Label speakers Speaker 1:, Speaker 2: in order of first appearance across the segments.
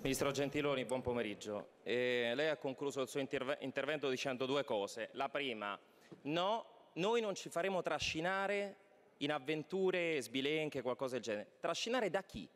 Speaker 1: Ministro Gentiloni, buon pomeriggio. Eh, lei ha concluso il suo interve intervento dicendo due cose. La prima, no, noi non ci faremo trascinare in avventure sbilenche, qualcosa del genere. Trascinare da chi?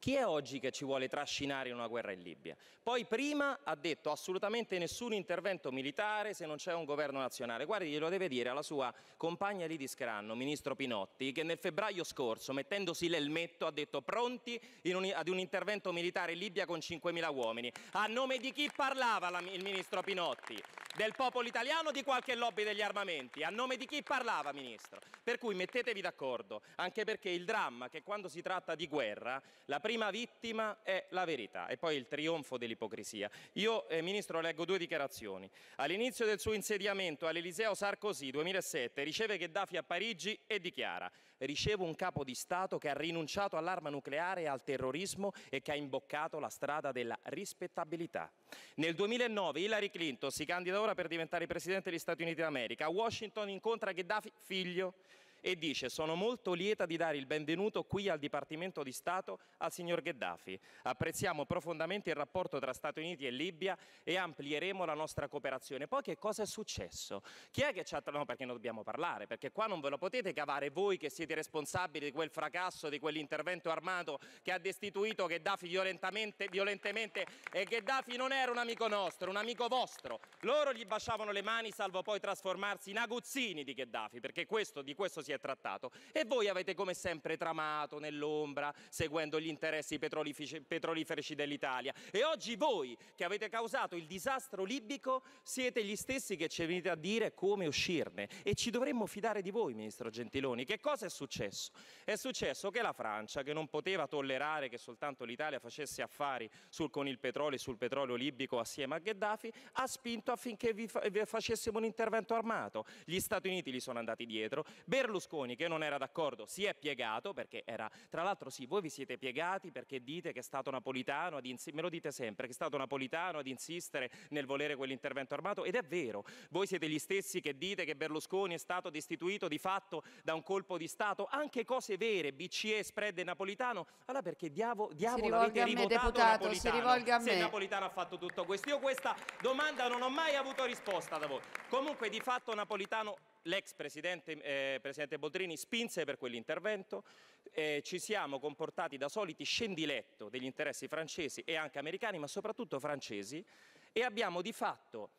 Speaker 1: Chi è oggi che ci vuole trascinare in una guerra in Libia? Poi prima ha detto assolutamente nessun intervento militare se non c'è un governo nazionale. Guardi, glielo deve dire alla sua compagna lì di scranno, ministro Pinotti, che nel febbraio scorso, mettendosi l'elmetto, ha detto pronti un, ad un intervento militare in Libia con 5.000 uomini. A nome di chi parlava la, il ministro Pinotti? del popolo italiano o di qualche lobby degli armamenti. A nome di chi parlava, Ministro? Per cui mettetevi d'accordo, anche perché il dramma è che quando si tratta di guerra la prima vittima è la verità e poi il trionfo dell'ipocrisia. Io, eh, Ministro, leggo due dichiarazioni. All'inizio del suo insediamento all'Eliseo Sarkozy 2007 riceve Gheddafi a Parigi e dichiara ricevo un capo di Stato che ha rinunciato all'arma nucleare e al terrorismo e che ha imboccato la strada della rispettabilità. Nel 2009 Hillary Clinton si candida ora per diventare Presidente degli Stati Uniti d'America. A Washington incontra Gheddafi, figlio, e dice sono molto lieta di dare il benvenuto qui al Dipartimento di Stato al signor Gheddafi. Apprezziamo profondamente il rapporto tra Stati Uniti e Libia e amplieremo la nostra cooperazione. Poi che cosa è successo? Chi è che ci ha... No, perché non dobbiamo parlare, perché qua non ve lo potete cavare voi che siete responsabili di quel fracasso, di quell'intervento armato che ha destituito Gheddafi violentamente, violentemente e Gheddafi non era un amico nostro, un amico vostro. Loro gli baciavano le mani salvo poi trasformarsi in aguzzini di Gheddafi, perché questo, di questo si si è trattato. E voi avete come sempre tramato nell'ombra, seguendo gli interessi petroliferici dell'Italia. E oggi voi, che avete causato il disastro libico, siete gli stessi che ci venite a dire come uscirne. E ci dovremmo fidare di voi, Ministro Gentiloni. Che cosa è successo? È successo che la Francia, che non poteva tollerare che soltanto l'Italia facesse affari sul, con il petrolio e sul petrolio libico assieme a Gheddafi, ha spinto affinché vi, vi facessimo un intervento armato. Gli Stati Uniti li sono andati dietro. Berlusconi Berlusconi, che non era d'accordo, si è piegato perché era, tra l'altro sì, voi vi siete piegati perché dite che è stato Napolitano, ad ins- me lo dite sempre, che è stato Napolitano ad insistere nel volere quell'intervento armato ed è vero, voi siete gli stessi che dite che Berlusconi è stato destituito di fatto da un colpo di Stato, anche cose vere, BCE, spread e Napolitano, allora perché diavo, diavolo avete rivotato Napolitano? Si rivolga a me. Se Napolitano ha fatto tutto questo, io questa domanda non ho mai avuto risposta da voi. Comunque di fatto Napolitano l'ex presidente, eh, presidente, Boldrini spinse per quell'intervento, eh, ci siamo comportati da soliti scendiletto degli interessi francesi e anche americani, ma soprattutto francesi, e abbiamo di fatto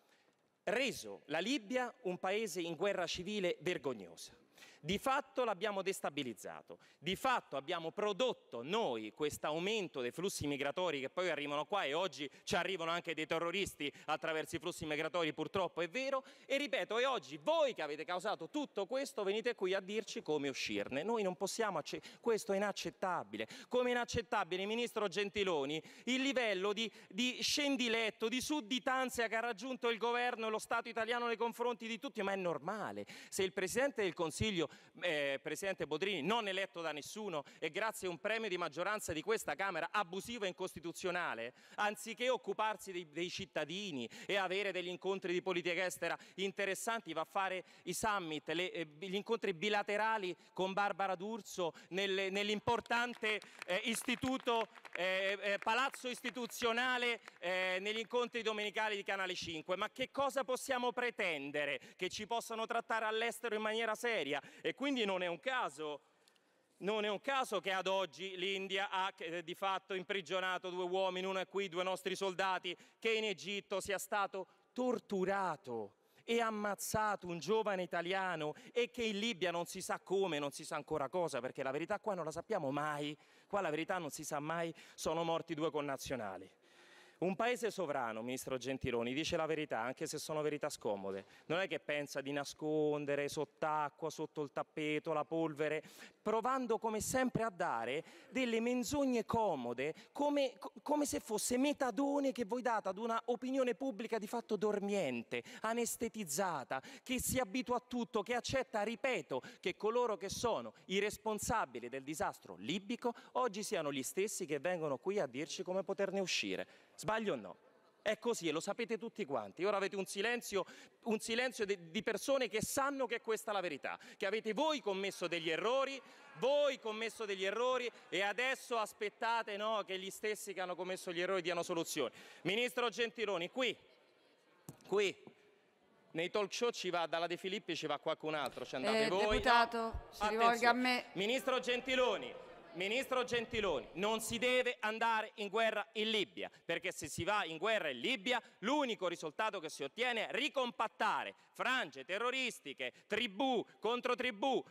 Speaker 1: reso la Libia un paese in guerra civile vergognosa. Di fatto l'abbiamo destabilizzato, di fatto abbiamo prodotto noi questo aumento dei flussi migratori che poi arrivano qua e oggi ci arrivano anche dei terroristi attraverso i flussi migratori, purtroppo è vero, e ripeto, e oggi voi che avete causato tutto questo venite qui a dirci come uscirne. Noi non possiamo accettare, questo è inaccettabile, come è inaccettabile, Ministro Gentiloni, il livello di, di scendiletto, di sudditanza che ha raggiunto il governo e lo Stato italiano nei confronti di tutti, ma è normale. Se il Presidente del Consiglio eh, Presidente Bodrini, non eletto da nessuno e grazie a un premio di maggioranza di questa Camera abusivo e incostituzionale, anziché occuparsi dei, dei cittadini e avere degli incontri di politica estera interessanti, va a fare i summit, le, eh, gli incontri bilaterali con Barbara D'Urso nel, nell'importante eh, istituto, eh, eh, palazzo istituzionale negli incontri domenicali di Canale 5. Ma che cosa possiamo pretendere? Che ci possano trattare all'estero in maniera seria? E quindi non è un caso non è un caso che ad oggi l'India ha eh, di fatto imprigionato due uomini, uno è qui, due nostri soldati, che in Egitto sia stato torturato e ammazzato un giovane italiano e che in Libia non si sa come, non si sa ancora cosa, perché la verità qua non la sappiamo mai, qua la verità non si sa mai, sono morti due connazionali. Un paese sovrano, ministro Gentiloni, dice la verità, anche se sono verità scomode. Non è che pensa di nascondere sott'acqua, sotto il tappeto, la polvere, provando come sempre a dare delle menzogne comode, come, come se fosse metadone che voi date ad una opinione pubblica di fatto dormiente, anestetizzata, che si abitua a tutto, che accetta, ripeto, che coloro che sono i responsabili del disastro libico oggi siano gli stessi che vengono qui a dirci come poterne uscire. Sbaglio o no? È così e lo sapete tutti quanti. Ora avete un silenzio, un silenzio de, di persone che sanno che questa è la verità, che avete voi commesso degli errori, voi commesso degli errori e adesso aspettate no, che gli stessi che hanno commesso gli errori diano soluzioni. Ministro Gentiloni, qui, qui, nei talk show ci va dalla De Filippi, ci va qualcun altro, ci andate eh, voi. Deputato, no? si rivolga a me. Ministro Gentiloni, Ministro Gentiloni, non si deve andare in guerra in Libia, perché se si va in guerra in Libia l'unico risultato che si ottiene è ricompattare frange terroristiche, tribù contro tribù,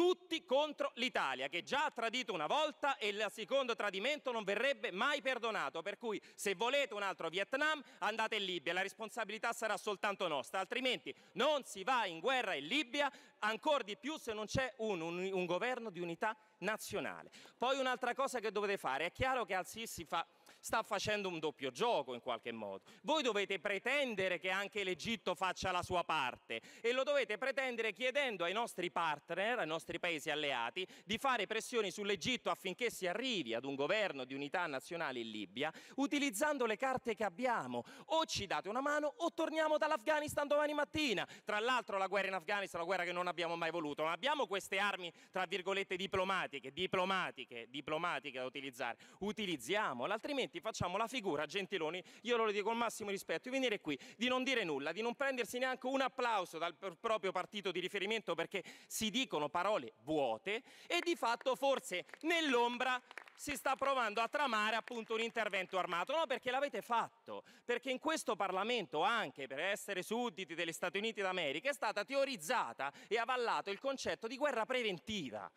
Speaker 1: tutti contro l'Italia che già ha tradito una volta e il secondo tradimento non verrebbe mai perdonato, per cui se volete un altro Vietnam andate in Libia, la responsabilità sarà soltanto nostra, altrimenti non si va in guerra in Libia, ancora di più se non c'è un, un, un governo di unità nazionale. Poi un'altra cosa che dovete fare, è chiaro che Al-Sisi fa sta facendo un doppio gioco in qualche modo. Voi dovete pretendere che anche l'Egitto faccia la sua parte e lo dovete pretendere chiedendo ai nostri partner, ai nostri paesi alleati, di fare pressioni sull'Egitto affinché si arrivi ad un governo di unità nazionale in Libia utilizzando le carte che abbiamo. O ci date una mano o torniamo dall'Afghanistan domani mattina. Tra l'altro la guerra in Afghanistan è una guerra che non abbiamo mai voluto, ma abbiamo queste armi, tra virgolette, diplomatiche, diplomatiche, diplomatiche da utilizzare. Utilizziamole, altrimenti altrimenti facciamo la figura, gentiloni, io lo dico con massimo rispetto, di venire qui, di non dire nulla, di non prendersi neanche un applauso dal proprio partito di riferimento perché si dicono parole vuote e di fatto forse nell'ombra si sta provando a tramare appunto un intervento armato, no perché l'avete fatto, perché in questo Parlamento anche per essere sudditi degli Stati Uniti d'America è stata teorizzata e avallato il concetto di guerra preventiva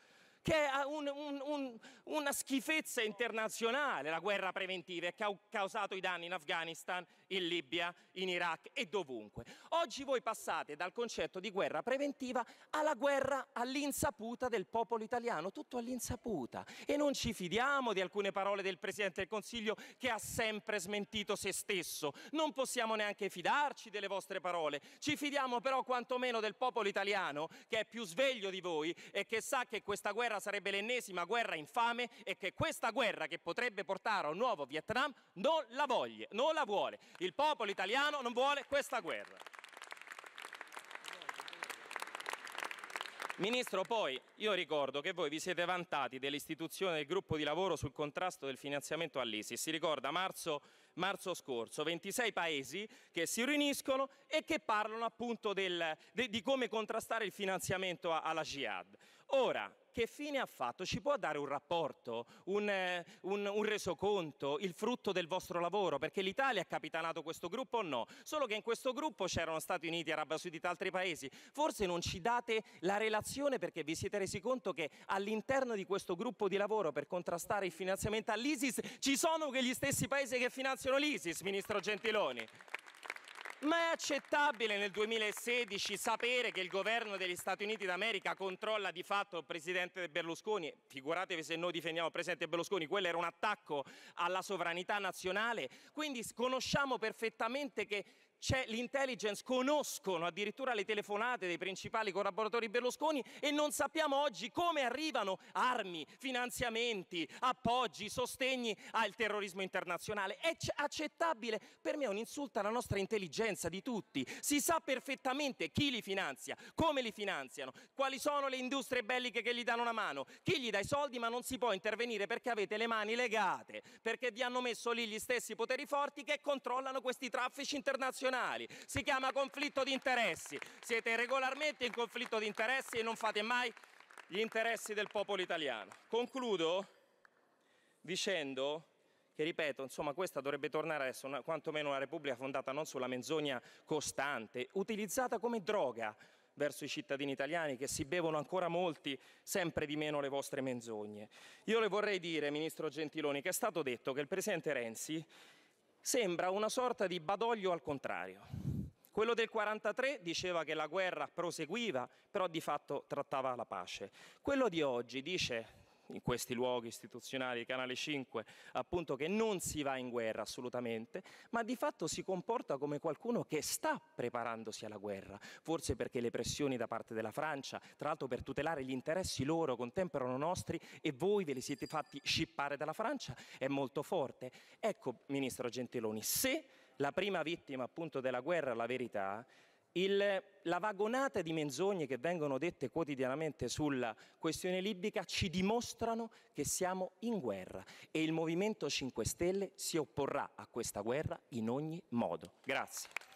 Speaker 1: che è un, un, un, una schifezza internazionale, la guerra preventiva, che ha causato i danni in Afghanistan, in Libia, in Iraq e dovunque. Oggi voi passate dal concetto di guerra preventiva alla guerra all'insaputa del popolo italiano, tutto all'insaputa. E non ci fidiamo di alcune parole del Presidente del Consiglio che ha sempre smentito se stesso. Non possiamo neanche fidarci delle vostre parole. Ci fidiamo però quantomeno del popolo italiano che è più sveglio di voi e che sa che questa guerra guerra sarebbe l'ennesima guerra infame e che questa guerra che potrebbe portare a un nuovo Vietnam non la voglia, non la vuole. Il popolo italiano non vuole questa guerra. Ministro, poi io ricordo che voi vi siete vantati dell'istituzione del gruppo di lavoro sul contrasto del finanziamento all'ISIS. Si ricorda marzo, marzo scorso, 26 paesi che si riuniscono e che parlano appunto del, de, di come contrastare il finanziamento alla Jihad. Ora, che fine ha fatto? Ci può dare un rapporto, un, eh, un, un resoconto, il frutto del vostro lavoro? Perché l'Italia ha capitanato questo gruppo o no? Solo che in questo gruppo c'erano Stati Uniti, Arabia Saudita, e altri paesi. Forse non ci date la relazione perché vi siete resi conto che all'interno di questo gruppo di lavoro per contrastare il finanziamento all'ISIS ci sono quegli stessi paesi che finanziano l'ISIS, Ministro Gentiloni. Ma è accettabile nel 2016 sapere che il governo degli Stati Uniti d'America controlla di fatto il presidente Berlusconi? Figuratevi se noi difendiamo il presidente Berlusconi, quello era un attacco alla sovranità nazionale. Quindi conosciamo perfettamente che l'intelligence conoscono addirittura le telefonate dei principali collaboratori Berlusconi e non sappiamo oggi come arrivano armi, finanziamenti, appoggi, sostegni al terrorismo internazionale. È accettabile? Per me è un insulto alla nostra intelligenza di tutti. Si sa perfettamente chi li finanzia, come li finanziano, quali sono le industrie belliche che gli danno una mano, chi gli dà i soldi ma non si può intervenire perché avete le mani legate, perché vi hanno messo lì gli stessi poteri forti che controllano questi traffici internazionali istituzionali, si chiama conflitto di interessi. Siete regolarmente in conflitto di interessi e non fate mai gli interessi del popolo italiano. Concludo dicendo che ripeto, insomma, questa dovrebbe tornare adesso una, quantomeno una repubblica fondata non sulla menzogna costante, utilizzata come droga verso i cittadini italiani che si bevono ancora molti sempre di meno le vostre menzogne. Io le vorrei dire, Ministro Gentiloni, che è stato detto che il Presidente Renzi sembra una sorta di badoglio al contrario. Quello del 43 diceva che la guerra proseguiva, però di fatto trattava la pace. Quello di oggi dice in questi luoghi istituzionali, Canale 5, appunto che non si va in guerra assolutamente, ma di fatto si comporta come qualcuno che sta preparandosi alla guerra, forse perché le pressioni da parte della Francia, tra l'altro per tutelare gli interessi loro contemperano nostri e voi ve li siete fatti scippare dalla Francia, è molto forte. Ecco, Ministro Gentiloni, se la prima vittima appunto della guerra la verità, il, la vagonata di menzogne che vengono dette quotidianamente sulla questione libica ci dimostrano che siamo in guerra e il Movimento 5 Stelle si opporrà a questa guerra in ogni modo. Grazie.